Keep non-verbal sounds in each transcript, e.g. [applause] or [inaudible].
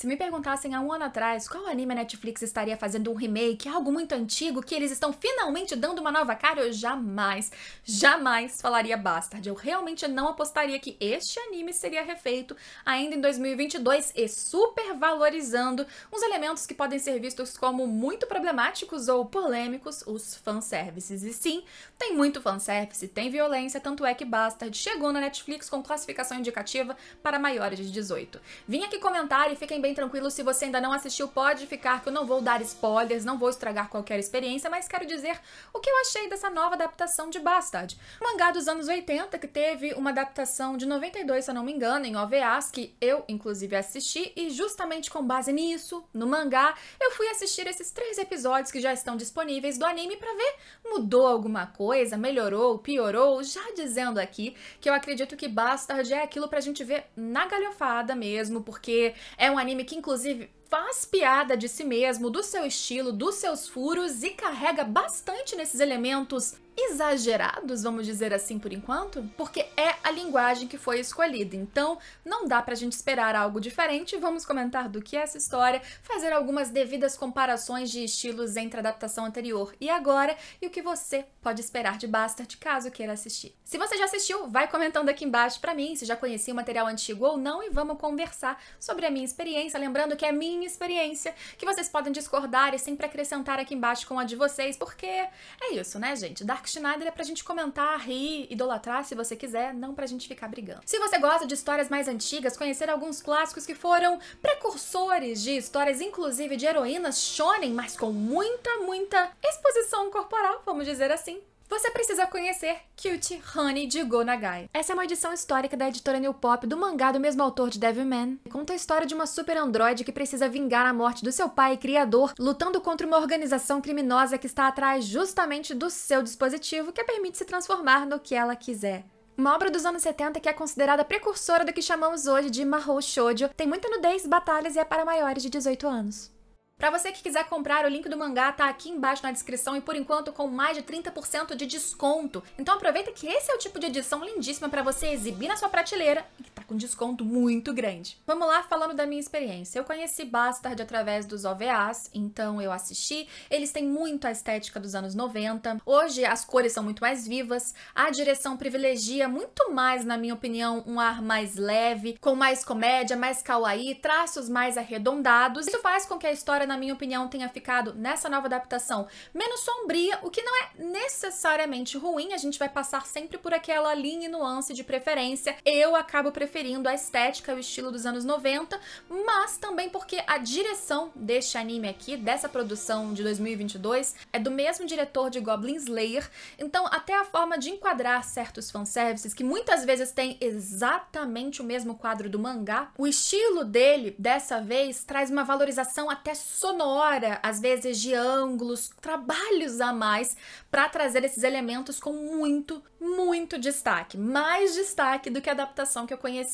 Se me perguntassem há um ano atrás qual anime a Netflix estaria fazendo um remake, algo muito antigo, que eles estão finalmente dando uma nova cara, eu jamais, jamais falaria Bastard. Eu realmente não apostaria que este anime seria refeito ainda em 2022 e supervalorizando uns elementos que podem ser vistos como muito problemáticos ou polêmicos, os fanservices. E sim, tem muito fanservice, tem violência, tanto é que Bastard chegou na Netflix com classificação indicativa para maiores de 18. Vim aqui comentar e fiquem bem bem tranquilo, se você ainda não assistiu, pode ficar que eu não vou dar spoilers, não vou estragar qualquer experiência, mas quero dizer o que eu achei dessa nova adaptação de Bastard. Um mangá dos anos 80 que teve uma adaptação de 92, se eu não me engano, em OVAs, que eu inclusive assisti, e justamente com base nisso, no mangá, eu fui assistir esses três episódios que já estão disponíveis do anime para ver mudou alguma coisa, melhorou, piorou, já dizendo aqui que eu acredito que Bastard é aquilo pra gente ver na galhofada mesmo, porque é um anime anime que, inclusive, faz piada de si mesmo, do seu estilo, dos seus furos e carrega bastante nesses elementos exagerados, vamos dizer assim por enquanto, porque é a linguagem que foi escolhida. Então, não dá pra gente esperar algo diferente. Vamos comentar do que é essa história, fazer algumas devidas comparações de estilos entre a adaptação anterior e agora e o que você pode esperar de Bastard caso queira assistir. Se você já assistiu, vai comentando aqui embaixo pra mim se já conhecia o material antigo ou não e vamos conversar sobre a minha experiência, lembrando que é minha minha experiência, que vocês podem discordar e sempre acrescentar aqui embaixo com a de vocês, porque é isso, né, gente? Dark Schneider é pra gente comentar, rir, idolatrar se você quiser, não pra gente ficar brigando. Se você gosta de histórias mais antigas, conhecer alguns clássicos que foram precursores de histórias, inclusive de heroínas shonen, mas com muita, muita exposição corporal, vamos dizer assim, você precisa conhecer Cute Honey de Go Nagai. Essa é uma edição histórica da editora New Pop do mangá do mesmo autor de Devilman. Conta a história de uma super androide que precisa vingar a morte do seu pai e criador, lutando contra uma organização criminosa que está atrás justamente do seu dispositivo que a permite se transformar no que ela quiser. Uma obra dos anos 70 que é considerada precursora do que chamamos hoje de Mahou Shoujo, tem muita nudez, batalhas e é para maiores de 18 anos. Para você que quiser comprar, o link do mangá tá aqui embaixo na descrição e por enquanto com mais de 30% de desconto. Então aproveita que esse é o tipo de edição lindíssima para você exibir na sua prateleira e que tá com desconto muito grande. Vamos lá falando da minha experiência. Eu conheci Bastard através dos OVAs, então eu assisti. Eles têm muito a estética dos anos 90. Hoje as cores são muito mais vivas, a direção privilegia muito mais, na minha opinião, um ar mais leve, com mais comédia, mais kawaii, traços mais arredondados. Isso faz com que a história, na minha opinião, tenha ficado nessa nova adaptação menos sombria, o que não é necessariamente ruim. A gente vai passar sempre por aquela linha e nuance de preferência. Eu acabo preferindo referindo à estética e ao estilo dos anos 90, mas também porque a direção deste anime aqui, dessa produção de 2022, é do mesmo diretor de Goblin Slayer, então até a forma de enquadrar certos fanservices, que muitas vezes tem exatamente o mesmo quadro do mangá, o estilo dele, dessa vez, traz uma valorização até sonora, às vezes de ângulos, trabalhos a mais, para trazer esses elementos com muito, muito destaque. Mais destaque do que a adaptação que eu conheci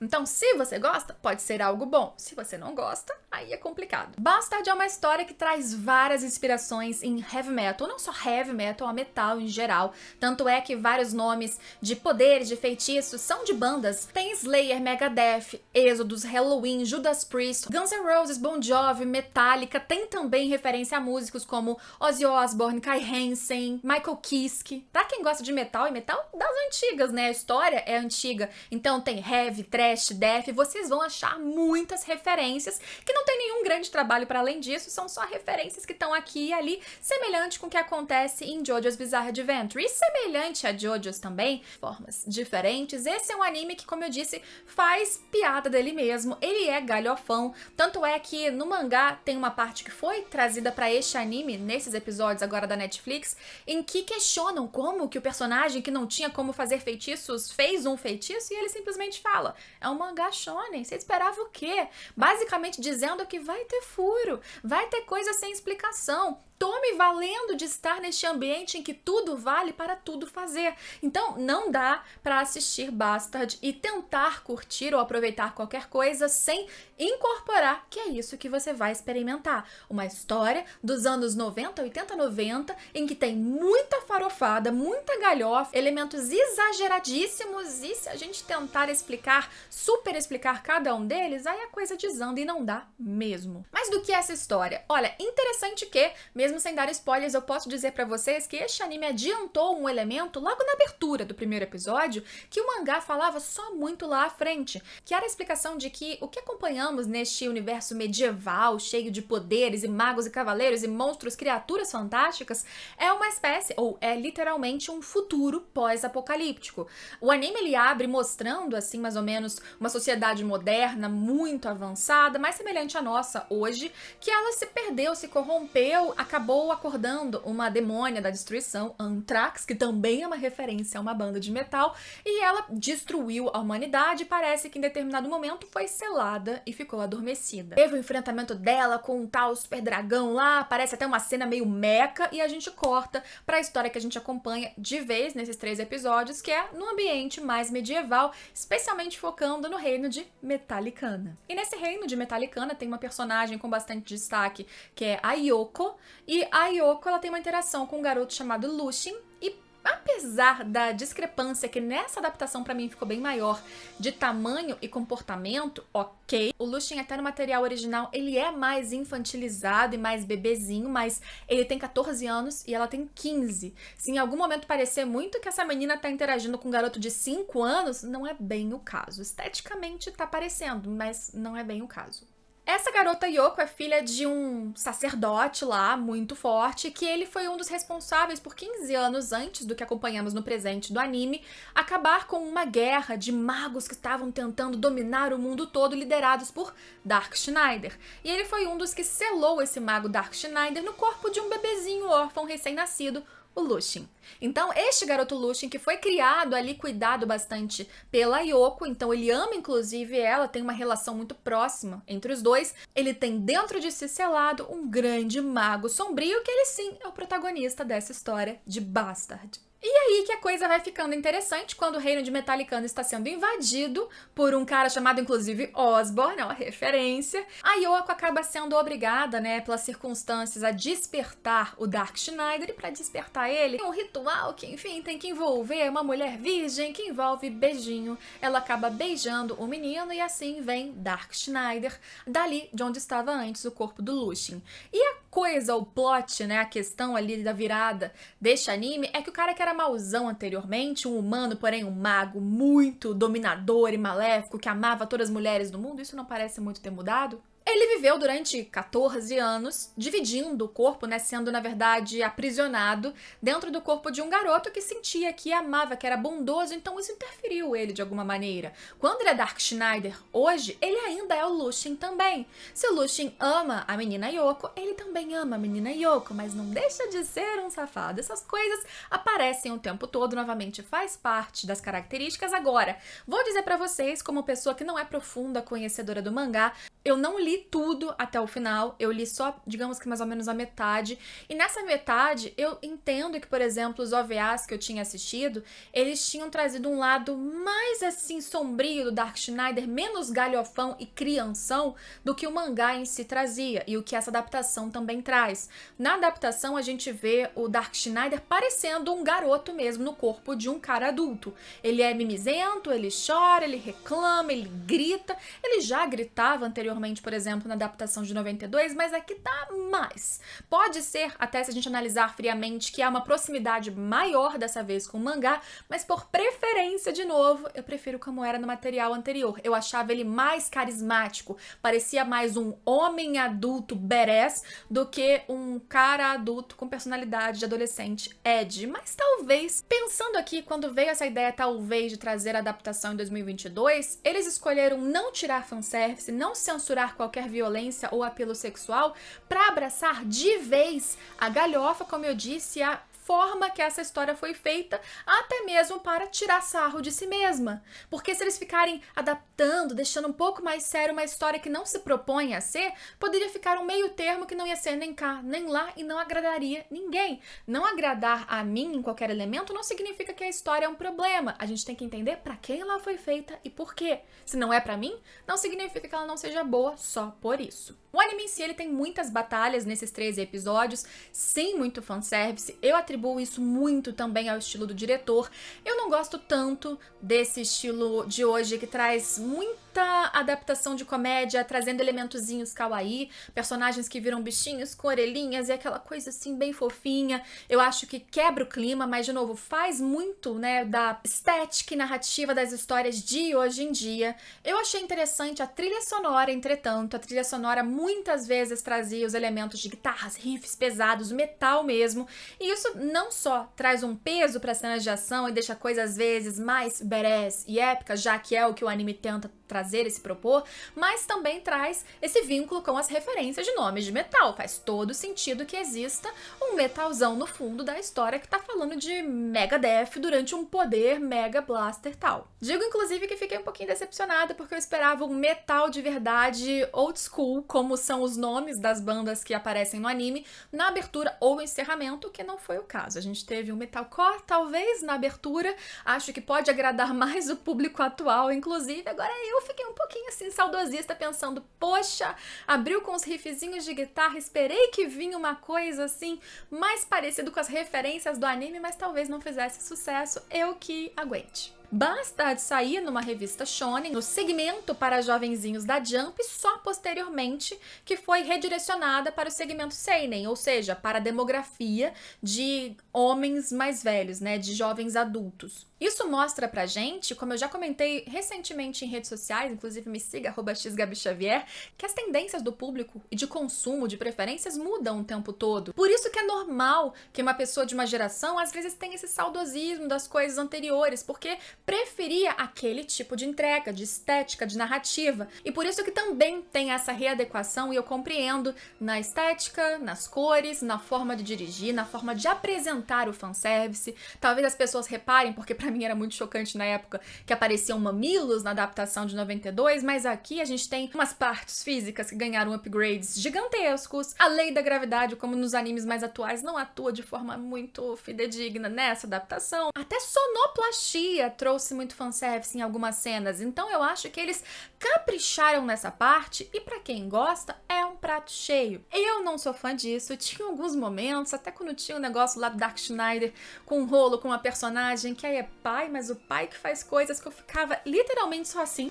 então, se você gosta, pode ser algo bom. Se você não gosta, aí é complicado. Bastard é uma história que traz várias inspirações em heavy metal, não só heavy metal, a metal em geral. Tanto é que vários nomes de poderes, de feitiços, são de bandas. Tem Slayer, Megadeth, Exodus, Halloween, Judas Priest, Guns N' Roses, Bon Jovi, Metallica. Tem também referência a músicos como Ozzy Osbourne, Kai Hansen, Michael Kiske. Pra quem gosta de metal e metal das antigas, né? A história é antiga. Então tem heavy heavy, trash, death, vocês vão achar muitas referências que não tem nenhum grande trabalho para além disso, são só referências que estão aqui e ali, semelhante com o que acontece em JoJo's Bizarre Adventure. E semelhante a JoJo's também, formas diferentes. Esse é um anime que, como eu disse, faz piada dele mesmo, ele é galhofão. Tanto é que no mangá tem uma parte que foi trazida para este anime, nesses episódios agora da Netflix, em que questionam como que o personagem que não tinha como fazer feitiços fez um feitiço e ele simplesmente gente fala, é um mangá shonen. Você esperava o quê? Basicamente dizendo que vai ter furo, vai ter coisa sem explicação tome valendo de estar neste ambiente em que tudo vale para tudo fazer. Então, não dá para assistir Bastard e tentar curtir ou aproveitar qualquer coisa sem incorporar que é isso que você vai experimentar. Uma história dos anos 90, 80, 90, em que tem muita farofada, muita galhofa, elementos exageradíssimos e se a gente tentar explicar, super explicar cada um deles, aí a coisa desanda e não dá mesmo. Mas do que é essa história? Olha, interessante que, mesmo mesmo sem dar spoilers, eu posso dizer para vocês que este anime adiantou um elemento logo na abertura do primeiro episódio que o mangá falava só muito lá à frente, que era a explicação de que o que acompanhamos neste universo medieval, cheio de poderes e magos e cavaleiros e monstros, criaturas fantásticas, é uma espécie ou é literalmente um futuro pós-apocalíptico. O anime ele abre mostrando assim mais ou menos uma sociedade moderna muito avançada, mais semelhante à nossa hoje, que ela se perdeu, se corrompeu, acabou acabou acordando uma demônia da destruição, Anthrax, que também é uma referência a uma banda de metal, e ela destruiu a humanidade e parece que em determinado momento foi selada e ficou adormecida. Teve o enfrentamento dela com um tal super dragão lá, parece até uma cena meio meca, e a gente corta para a história que a gente acompanha de vez nesses três episódios, que é no ambiente mais medieval, especialmente focando no reino de Metallicana. E nesse reino de Metallicana tem uma personagem com bastante destaque, que é a Yoko, e a Yoko ela tem uma interação com um garoto chamado Lushin. E apesar da discrepância que nessa adaptação para mim ficou bem maior de tamanho e comportamento, ok. O Lushin até no material original ele é mais infantilizado e mais bebezinho, mas ele tem 14 anos e ela tem 15. Se em algum momento parecer muito que essa menina tá interagindo com um garoto de 5 anos, não é bem o caso. Esteticamente tá parecendo, mas não é bem o caso. Essa garota Yoko é filha de um sacerdote lá, muito forte, que ele foi um dos responsáveis por 15 anos antes do que acompanhamos no presente do anime, acabar com uma guerra de magos que estavam tentando dominar o mundo todo, liderados por Dark Schneider. E ele foi um dos que selou esse mago Dark Schneider no corpo de um bebezinho órfão recém-nascido, o Lushin. Então, este garoto Lushin, que foi criado ali, cuidado bastante pela Yoko, então ele ama inclusive ela, tem uma relação muito próxima entre os dois. Ele tem dentro de si selado um grande mago sombrio, que ele sim é o protagonista dessa história de Bastard. E aí que a coisa vai ficando interessante quando o reino de Metallicano está sendo invadido por um cara chamado, inclusive, Osborne, é uma referência. A Yoko acaba sendo obrigada, né, pelas circunstâncias, a despertar o Dark Schneider e para despertar ele, um ritual que, enfim, tem que envolver uma mulher virgem que envolve beijinho. Ela acaba beijando o menino e assim vem Dark Schneider, dali de onde estava antes o corpo do Lushin. E a coisa, o plot, né, a questão ali da virada deste anime é que o cara que era mauzão anteriormente, um humano, porém um mago muito dominador e maléfico, que amava todas as mulheres do mundo, isso não parece muito ter mudado? Ele viveu durante 14 anos, dividindo o corpo, né, sendo na verdade aprisionado dentro do corpo de um garoto que sentia que amava, que era bondoso, então isso interferiu ele de alguma maneira. Quando ele é Dark Schneider hoje, ele ainda é o Lushin também. Se o Lushin ama a menina Yoko, ele também ama a menina Yoko, mas não deixa de ser um safado. Essas coisas aparecem o tempo todo, novamente faz parte das características. Agora, vou dizer para vocês, como pessoa que não é profunda conhecedora do mangá, eu não li tudo até o final, eu li só, digamos que mais ou menos a metade. E nessa metade, eu entendo que, por exemplo, os OVAs que eu tinha assistido, eles tinham trazido um lado mais assim sombrio do Dark Schneider, menos galhofão e crianção do que o mangá em si trazia e o que essa adaptação também traz. Na adaptação, a gente vê o Dark Schneider parecendo um garoto mesmo no corpo de um cara adulto. Ele é mimizento, ele chora, ele reclama, ele grita. Ele já gritava anteriormente, por exemplo exemplo, na adaptação de 92, mas aqui é tá mais. Pode ser, até se a gente analisar friamente, que há uma proximidade maior dessa vez com o mangá, mas por preferência, de novo, eu prefiro como era no material anterior. Eu achava ele mais carismático, parecia mais um homem adulto badass do que um cara adulto com personalidade de adolescente Ed. Mas talvez, pensando aqui, quando veio essa ideia, talvez, de trazer a adaptação em 2022, eles escolheram não tirar fanservice, não censurar qualquer qualquer violência ou apelo sexual para abraçar de vez a galhofa, como eu disse, a forma que essa história foi feita, até mesmo para tirar sarro de si mesma. Porque se eles ficarem adaptando, deixando um pouco mais sério uma história que não se propõe a ser, poderia ficar um meio termo que não ia ser nem cá, nem lá e não agradaria ninguém. Não agradar a mim em qualquer elemento não significa que a história é um problema. A gente tem que entender para quem ela foi feita e por quê. Se não é para mim, não significa que ela não seja boa só por isso. O anime em si ele tem muitas batalhas nesses 13 episódios, sem muito fanservice. Eu atribuo atribuo isso muito também ao estilo do diretor. Eu não gosto tanto desse estilo de hoje que traz muito muita adaptação de comédia, trazendo elementozinhos kawaii, personagens que viram bichinhos com orelhinhas e aquela coisa assim bem fofinha. Eu acho que quebra o clima, mas de novo, faz muito, né, da estética e narrativa das histórias de hoje em dia. Eu achei interessante a trilha sonora, entretanto, a trilha sonora muitas vezes trazia os elementos de guitarras, riffs pesados, metal mesmo. E isso não só traz um peso para cenas de ação e deixa a coisa às vezes mais badass e épica, já que é o que o anime tenta trazer fazer e se propor, mas também traz esse vínculo com as referências de nomes de metal. Faz todo sentido que exista um metalzão no fundo da história que tá falando de Megadeth durante um poder Mega Blaster tal. Digo inclusive que fiquei um pouquinho decepcionada porque eu esperava um metal de verdade old school, como são os nomes das bandas que aparecem no anime, na abertura ou encerramento, que não foi o caso. A gente teve um metalcore, talvez na abertura, acho que pode agradar [laughs] mais o público atual, inclusive. Agora eu fiquei fiquei um pouquinho assim saudosista, pensando: poxa, abriu com os riffzinhos de guitarra, esperei que vinha uma coisa assim, mais parecido com as referências do anime, mas talvez não fizesse sucesso. Eu que aguente de sair numa revista shonen, no segmento para jovenzinhos da Jump, só posteriormente que foi redirecionada para o segmento seinen, ou seja, para a demografia de homens mais velhos, né, de jovens adultos. Isso mostra pra gente, como eu já comentei recentemente em redes sociais, inclusive me siga @xgabixavier, que as tendências do público e de consumo de preferências mudam o tempo todo. Por isso que é normal que uma pessoa de uma geração às vezes tenha esse saudosismo das coisas anteriores, porque preferia aquele tipo de entrega, de estética, de narrativa. E por isso que também tem essa readequação e eu compreendo na estética, nas cores, na forma de dirigir, na forma de apresentar o fanservice. Talvez as pessoas reparem, porque para mim era muito chocante na época que apareciam mamilos na adaptação de 92, mas aqui a gente tem umas partes físicas que ganharam upgrades gigantescos. A lei da gravidade, como nos animes mais atuais, não atua de forma muito fidedigna nessa adaptação. Até sonoplastia trouxe trouxe muito fanservice em algumas cenas, então eu acho que eles capricharam nessa parte e para quem gosta, é um prato cheio. Eu não sou fã disso, tinha alguns momentos, até quando tinha o um negócio lá do Dark Schneider com um rolo, com uma personagem que aí é pai, mas o pai que faz coisas que eu ficava literalmente só assim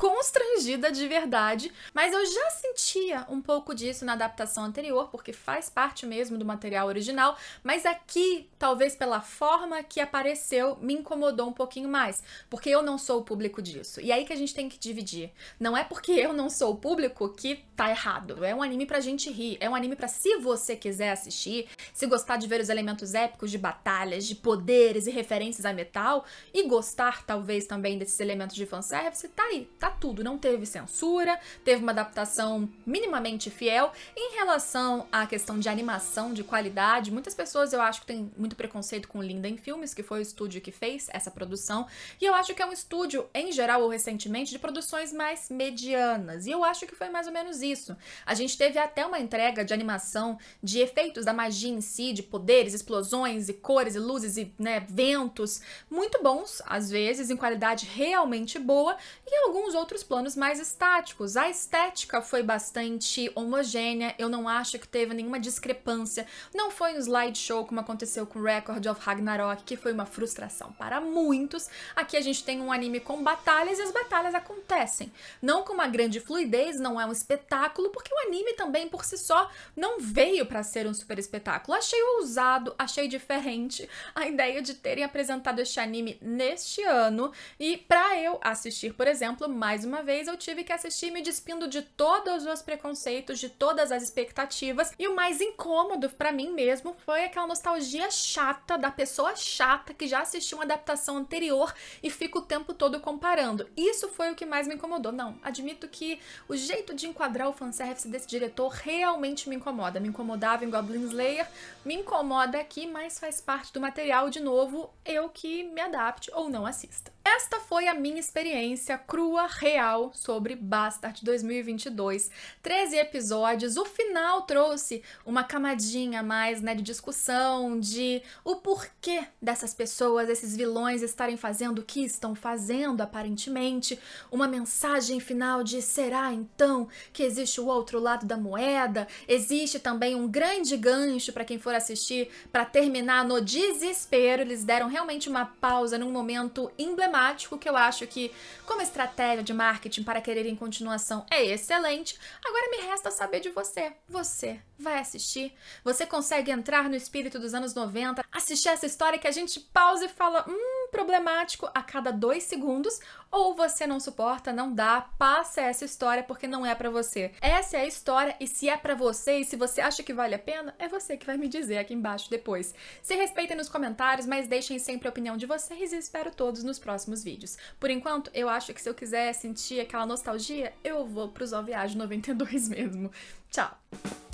constrangida de verdade, mas eu já sentia um pouco disso na adaptação anterior, porque faz parte mesmo do material original, mas aqui, talvez pela forma que apareceu, me incomodou um pouquinho mais, porque eu não sou o público disso. E aí que a gente tem que dividir. Não é porque eu não sou o público que tá errado. É um anime pra gente rir, é um anime para se você quiser assistir, se gostar de ver os elementos épicos de batalhas, de poderes e referências a metal e gostar talvez também desses elementos de fanservice, tá aí, tá tudo. Não teve censura, teve uma adaptação minimamente fiel. Em relação à questão de animação, de qualidade, muitas pessoas eu acho que têm muito preconceito com Linda em Filmes, que foi o estúdio que fez essa produção. E eu acho que é um estúdio, em geral ou recentemente, de produções mais medianas. E eu acho que foi mais ou menos isso. A gente teve até uma entrega de animação de efeitos da magia em si, de poderes, explosões e cores e luzes e né, ventos, muito bons às vezes, em qualidade realmente boa, e alguns outros planos mais estáticos. A estética foi bastante homogênea, eu não acho que teve nenhuma discrepância. Não foi um slideshow como aconteceu com Record of Ragnarok, que foi uma frustração para muitos. Aqui a gente tem um anime com batalhas e as batalhas acontecem. Não com uma grande fluidez, não é um espetáculo, porque o anime também por si só não veio para ser um super espetáculo. Achei ousado, achei diferente a ideia de terem apresentado este anime neste ano e para eu assistir, por exemplo, mais uma vez, eu tive que assistir me despindo de todos os preconceitos, de todas as expectativas. E o mais incômodo para mim mesmo foi aquela nostalgia chata da pessoa chata que já assistiu uma adaptação anterior e fica o tempo todo comparando. Isso foi o que mais me incomodou. Não, admito que o jeito de enquadrar o fanservice desse diretor realmente me incomoda. Me incomodava em Goblin Slayer, me incomoda aqui, mas faz parte do material. De novo, eu que me adapte ou não assista. Esta foi a minha experiência crua, real, sobre Bastard 2022. 13 episódios, o final trouxe uma camadinha mais né, de discussão, de o porquê dessas pessoas, esses vilões estarem fazendo o que estão fazendo, aparentemente. Uma mensagem final de será então que existe o outro lado da moeda? Existe também um grande gancho para quem for assistir, para terminar no desespero. Eles deram realmente uma pausa num momento emblemático automático, que eu acho que, como estratégia de marketing para querer em continuação, é excelente. Agora me resta saber de você. Você vai assistir. Você consegue entrar no espírito dos anos 90, assistir essa história que a gente pausa e fala, hum, problemático a cada dois segundos, ou você não suporta, não dá, passa essa história porque não é para você. Essa é a história e se é para você e se você acha que vale a pena, é você que vai me dizer aqui embaixo depois. Se respeitem nos comentários, mas deixem sempre a opinião de vocês e espero todos nos próximos vídeos. Por enquanto, eu acho que se eu quiser sentir aquela nostalgia, eu vou pros Zó Viagem 92 [laughs] mesmo. Tchau!